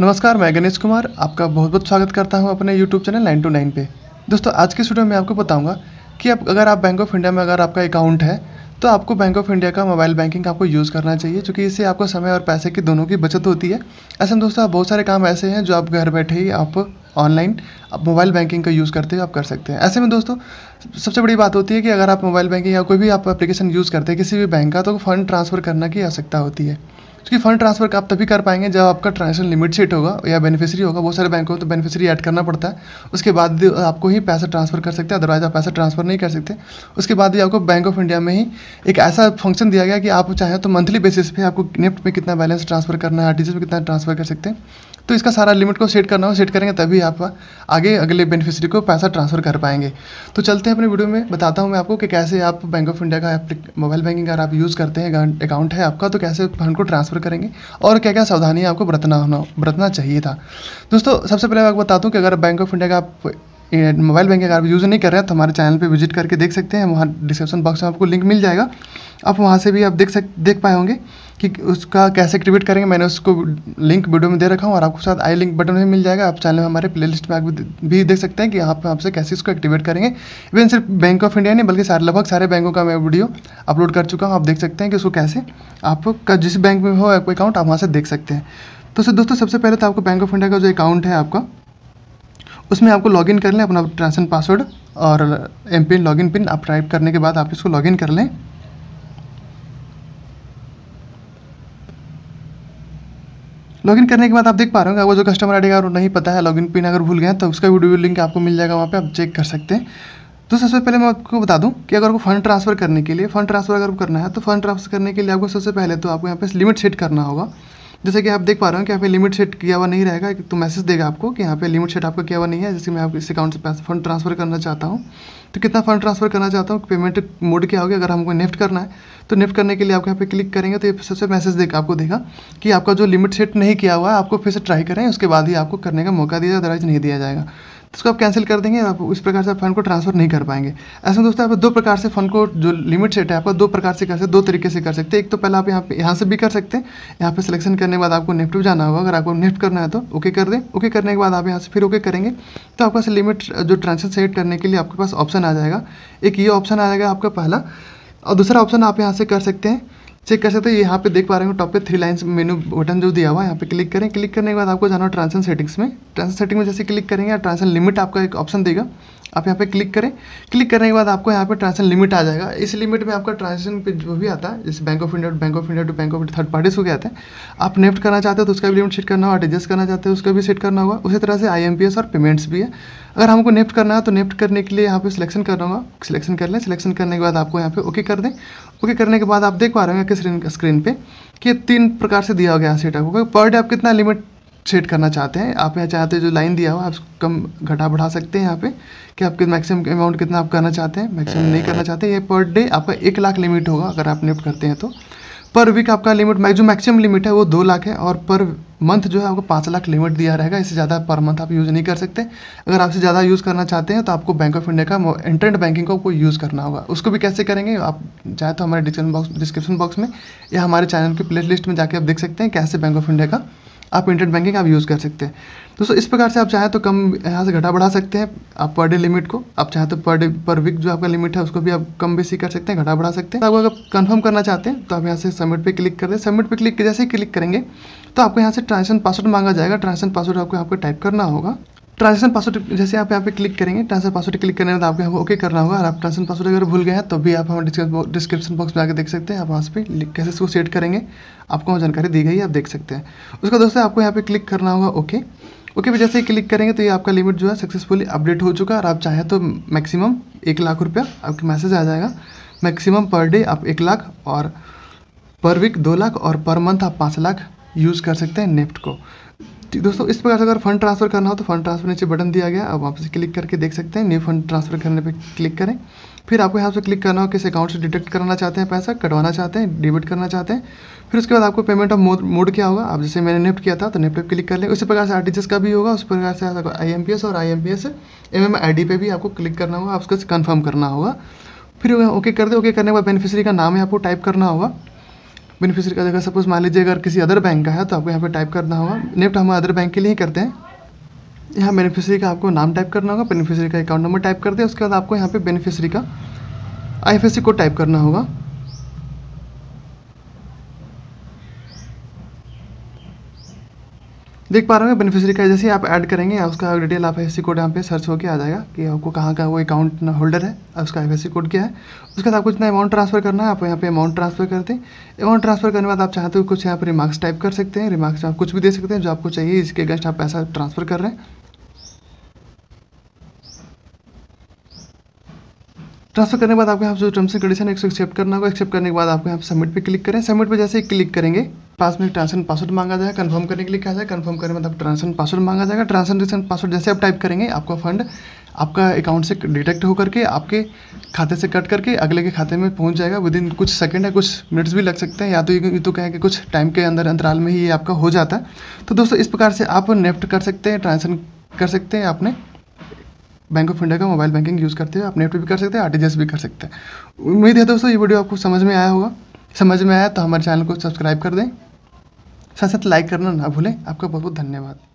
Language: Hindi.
नमस्कार मैं गणेश कुमार आपका बहुत बहुत स्वागत करता हूं अपने YouTube channel nine two nine पे दोस्तों आज के स्टूडियो में आपको बताऊंगा कि आप अगर आप बैंक ऑफ इंडिया में अगर आपका अकाउंट है तो आपको बैंक ऑफ इंडिया का मोबाइल बैंकिंग आपको यूज़ करना चाहिए क्योंकि इससे आपको समय और पैसे की दोनों की बचत होती है ऐसे में दोस्तों बहुत सारे काम ऐसे हैं जो आप घर बैठे ही आप ऑनलाइन आप मोबाइल बैंकिंग का यूज़ करते हुए आप कर सकते हैं ऐसे में दोस्तों सबसे बड़ी बात होती है कि अगर आप मोबाइल बैंकिंग या कोई भी आप एप्लीकेशन यूज़ करते हैं किसी भी बैंक का तो फंड ट्रांसफ़र करना की आवश्यकता होती है क्योंकि फंड ट्रांसफर आप तभी कर पाएंगे जब आपका ट्रांजेक्शन लिमिट सेट होगा या बेनिफिशियरी होगा बहुत सारे बैंकों में तो बेनिफिशियरी ऐड करना पड़ता है उसके बाद आपको ही पैसा ट्रांसफर कर सकते हैं अदरवाइज आप पैसा ट्रांसफर नहीं कर सकते उसके बाद ही आपको बैंक ऑफ इंडिया में ही एक ऐसा फंक्शन दिया गया कि आप चाहें तो मंथली बेसिस पे आपको निफ्ट में कितना बैलेंस ट्रांसफर करना है आर में कितना ट्रांसफर कर सकते हैं तो इसका सारा लिमिट को सेट करना हो सेट करेंगे तभी आप आगे अगले बेनिफिशरी को पैसा ट्रांसफ़र कर पाएंगे तो चलते हैं अपने वीडियो में बताता हूँ मैं आपको कि कैसे आप बैंक ऑफ इंडिया का मोबाइल बैंकिंग अगर आप यूज़ करते हैं अकाउंट है आपका तो कैसे फंड को ट्रांसफ़र करेंगे और क्या क्या सावधानी आपको बरतना होना बरतना चाहिए था दोस्तों सबसे पहले मैं आपको बताता हूँ कि अगर बैंक ऑफ इंडिया का आप मोबाइल बैंकिंग अगर आप यूज़ नहीं कर रहे हैं तो हमारे चैनल पर विजिट करके देख सकते हैं वहाँ डिस्क्रिप्शन बॉक्स में आपको लिंक मिल जाएगा आप वहाँ से भी आप देख सक देख पाए होंगे कि उसका कैसे एक्टिवेट करेंगे मैंने उसको लिंक वीडियो में दे रखा हूँ और आपको साथ आई लिंक बटन भी मिल जाएगा आप चैनल में हमारे प्ले लिस्ट में आप भी देख सकते हैं कि यहाँ पर आपसे कैसे इसको एक्टिवेट करेंगे इवन सिर्फ बैंक ऑफ इंडिया नहीं बल्कि सारे लगभग सारे बैंकों का मैं वीडियो अपलोड कर चुका हूँ आप देख सकते हैं कि उसको कैसे आप जिस बैंक में हो आपको अकाउंट आप वहाँ से देख सकते हैं तो सर दोस्तों सबसे पहले तो आपको बैंक ऑफ इंडिया का जो अकाउंट है आपका उसमें आपको लॉगिन कर लें अपना ट्रांसन पासवर्ड और एम पिन लॉगिन पिन आप टाइप करने के बाद आप इसको लॉगिन कर लें लॉगिन करने के बाद आप देख पा रहे होंगे वो जो कस्टमर आईडी और नहीं पता है लॉगिन पिन अगर भूल गए तो उसका वीडियो लिंक आपको मिल जाएगा वहाँ पे आप चेक कर सकते हैं तो सबसे पहले मैं आपको बता दूं कि अगर आपको फंड ट्रांसफर करने के लिए फंड ट्रांसफर अगर करना है तो फंड ट्रांसफर करने के लिए आपको सबसे पहले तो आपको यहाँ पे लिमिट सेट करना होगा जैसे कि आप देख पा रहे हो कि यहाँ पे लिमिट सेट किया हुआ नहीं रहेगा तो मैसेज देगा आपको कि यहाँ पे लिमिट सेट आपका किया हुआ नहीं है जैसे मैं आपके इस अकाउंट से पैसा फंड ट्रांसफर करना चाहता हूँ तो कितना फंड ट्रांसफ़र करना चाहता हूँ पेमेंट मोड क्या होगा अगर हमको निफ्ट करना है तो निफ्ट करने के लिए आपको यहाँ पे क्लिक करेंगे तो ये सबसे मैसेज देगा आपको देगा कि आपका जो लिमिट सेट नहीं किया हुआ है आपको फिर से ट्राई करें उसके बाद ही आपको करने का मौका दिया जाए अदरवाइज नहीं दिया जाएगा तो इसको आप कैंसिल कर देंगे आप इस प्रकार से फंड को ट्रांसफर नहीं कर पाएंगे ऐसे दोस्तों आप दो प्रकार से फंड को जो लिमिट सेट है आपका दो प्रकार से कर सकते दो तरीके से कर सकते हैं एक तो पहले आप यहाँ पे यहाँ से भी कर सकते हैं यहाँ पे सिलेक्शन करने के बाद आपको निफ्ट भी जाना होगा अगर आपको निफ़्ट करना है तो ओके कर दें ओके करने के बाद आप यहाँ से फिर ओके करेंगे तो आपके पास लिमिट जो ट्रांसफर सेट करने के लिए आपके पास ऑप्शन आ जाएगा एक ये ऑप्शन आ जाएगा आपका पहला और दूसरा ऑप्शन आप यहाँ से कर सकते हैं चेक कर सकते हैं यहाँ पे देख पा रहे हो टॉप पे थ्री लाइंस मेनू बटन जो दिया हुआ है यहाँ पे क्लिक करें क्लिक करने के बाद आपको जाना ट्रांसन सेटिंग्स में ट्रांसन सेटिंग में जैसे क्लिक करेंगे ट्रांसन लिमिट आपका एक ऑप्शन देगा आप यहाँ पे क्लिक करें क्लिक करने के बाद आपको यहाँ पे ट्रांसन लिमिट आ जाएगा इस लिमिट में आपका ट्रांसन पे जो भी आता है जैसे bank of India bank of India to bank of third parties हो गया है आप नेफ्ट करना चाहते हो तो उसका भी लिमिट सेट करना होगा एडजस्ट करना चाहते हो उसका भी सेट करना होगा उसी तरह से आई और पेमेंट्स भी है अगर हमको नेफ्ट करना है तो नेफ्ट करने के लिए यहाँ पे सिलेक्शन रहा हूँ सिलेक्शन कर लें सिलेक्शन करने के बाद आपको यहाँ पे ओके कर दें ओके करने के बाद आप देख पा रहे होंगे स्क्रीन स्क्रीन पे कि तीन प्रकार से दिया गया सेट आपको पर डे आप कितना लिमिट सेट करना चाहते हैं आप यहाँ चाहते हैं जो लाइन दिया हुआ आप कम घटा बढ़ा सकते हैं यहाँ पे कि आपके मैक्सिमम अमाउंट कितना आप करना चाहते हैं मैक्सिमम नहीं करना चाहते ये पर डे आपका एक लाख लिमिट होगा अगर आप नेफ्ट करते हैं तो पर वीक आपका लिमिट जो मैक्सिमम लिमिट है वो दो लाख है और पर मंथ जो है आपको पाँच लाख लिमिट दिया रहेगा इससे ज़्यादा पर मंथ आप यूज़ नहीं कर सकते अगर आपसे ज़्यादा यूज़ करना चाहते हैं तो आपको बैंक ऑफ इंडिया का इंटरनेट बैंकिंग को कोई यूज़ करना होगा उसको भी कैसे करेंगे आप चाहे तो हमारे डिस्क्रिप्शन बॉक्स डिस्क्रिप्शन बॉक्स में या हमारे चैनल के प्ले लिस्ट में जाकर आप देख सकते हैं कैसे बैंक ऑफ इंडिया का आप इंटरनेट बैंकिंग आप यूज़ कर सकते हैं दोस्तों इस प्रकार से आप चाहे तो कम यहाँ से घटा बढ़ा सकते हैं आप पर डे लिमिट को आप चाहे तो पर डे पर वीक जो आपका लिमिट है उसको भी आप कम बेसी कर सकते हैं घटा बढ़ा सकते हैं तो आप अगर कन्फर्म करना चाहते हैं तो आप यहाँ से सबमिट पे क्लिक कर दें सबमिट पे क्लिक जैसे ही क्लिक करेंगे तो आपको यहाँ से ट्रांजेक्शन पासवर्ड मांगा जाएगा ट्रांजेक्शन पासवर्ड आपको यहाँ पर टाइप करना होगा ट्रांजेक्शन पासवर्ड जैसे आप यहाँ पे क्लिक करेंगे ट्रांसफर पासवर्ड क्लिक करने तो आपको ओके करना होगा और आप ट्रांसफर पासवर्ड अगर भूल गए हैं तो भी आप हम डिस्क्रिप्शन बॉक्स में आकर देख सकते हैं आप वहाँ पे कैसे इसको सेट करेंगे आपको वहाँ जानकारी दी गई है आप देख सकते हैं उसका दोस्तों आपको यहाँ पे क्लिक करना होगा ओके ओके भी जैसे ही क्लिक करेंगे तो ये आपका लिमिट जो है सक्सेसफुली अपडेट हो चुका है और आप चाहें तो मैक्सिमम एक लाख रुपया आपके मैसेज आ जाएगा मैक्सिमम पर डे आप एक लाख और पर वीक दो लाख और पर मंथ आप पाँच लाख यूज़ कर सकते हैं नेफ्ट को दोस्तों इस प्रकार से अगर फंड ट्रांसफ़र करना हो तो फंड ट्रांसफ़र नीचे बटन दिया गया आप वापस क्लिक करके देख सकते हैं न्यू फंड ट्रांसफ़र करने पे क्लिक करें फिर आपको यहाँ से क्लिक करना हो किस अकाउंट से डिडक्ट करना चाहते हैं पैसा कटवाना चाहते हैं डेबिट करना चाहते हैं फिर उसके बाद आपको पेमेंट ऑफ मोड क्या होगा आप जैसे मैंने निफ्ट किया था तो निफ्ट पर क्लिक कर लें उसी प्रकार से आर का भी होगा उस प्रकार से आई एम पी एस और I M P S M M I D पे भी आपको क्लिक करना होगा आपको कन्फर्म करना होगा फिर ओके कर दे ओके करने के बाद बेनिफिशरी का नाम यहाँ आपको टाइप करना होगा बेनिफिशियरी का जगह सपोज मान लीजिए अगर किसी अदर बैंक का है तो आपको यहाँ पर टाइप करना होगा नेफ्ट हम अदर बैंक के लिए ही करते हैं यहाँ बेनिफिशियरी का आपको नाम टाइप करना होगा बेनिफिशियरी का अकाउंट नंबर टाइप कर दिया उसके बाद आपको यहाँ पे बेनिफिशियरी का आई कोड टाइप करना होगा देख पा रहे हो बेनिफिशियरी का जैसे आप ऐड करेंगे उसका डिटेल आप एफ कोड यहाँ पे सर्च होकर आ जाएगा कि आपको कहाँ का वो अकाउंट होल्डर है उसका एफ कोड क्या है उसके बाद आपको जितना अमाउंट ट्रांसफर करना है आप यहाँ पे अमाउंट ट्रांसफर करते हैं अमाउंट ट्रांसफर करने के बाद आप चाहते हो कुछ यहाँ पर रिमार्क्स टाइप कर सकते हैं रिमार्क्स आप कुछ भी दे सकते हैं जो आपको चाहिए इसके अगेंस्ट आप पैसा ट्रांसफर कर रहे हैं ट्रांसफर करने के बाद आपको यहाँ जो टर्म्स एंड कंडीशन है इसको एक्सेप्ट करना होगा एक्सेप्ट करने के बाद आपको यहाँ सबमिट पे क्लिक करें सबमिट पे जैसे ही क्लिक करेंगे पास में ट्रांसफर पासवर्ड मांगा जाएगा कंफर्म करने के लिए कहा जाएगा कंफर्म करने के बाद ट्रांसफर पासवर्ड मांगा जाएगा ट्रांसफर पासवर्ड जैसे आप टाइप करेंगे आपका फंड आपका अकाउंट से डिटेक्ट होकर के आपके खाते से कट करके अगले के खाते में पहुंच जाएगा विद इन कुछ सेकंड या कुछ मिनट्स भी लग सकते हैं या तो ये तो कहें कि कुछ टाइम के अंदर अंतराल में ही ये आपका हो जाता है तो दोस्तों इस प्रकार से आप नेफ्ट कर सकते हैं ट्रांसफर कर सकते हैं आपने बैंक ऑफ इंडिया का मोबाइल बैंकिंग यूज़ करते हुए आप नेट भी कर सकते हैं आर भी कर सकते हैं उम्मीद है दोस्तों ये वीडियो आपको समझ में आया होगा समझ में आया तो हमारे चैनल को सब्सक्राइब कर दें साथ साथ लाइक करना ना भूलें आपका बहुत बहुत धन्यवाद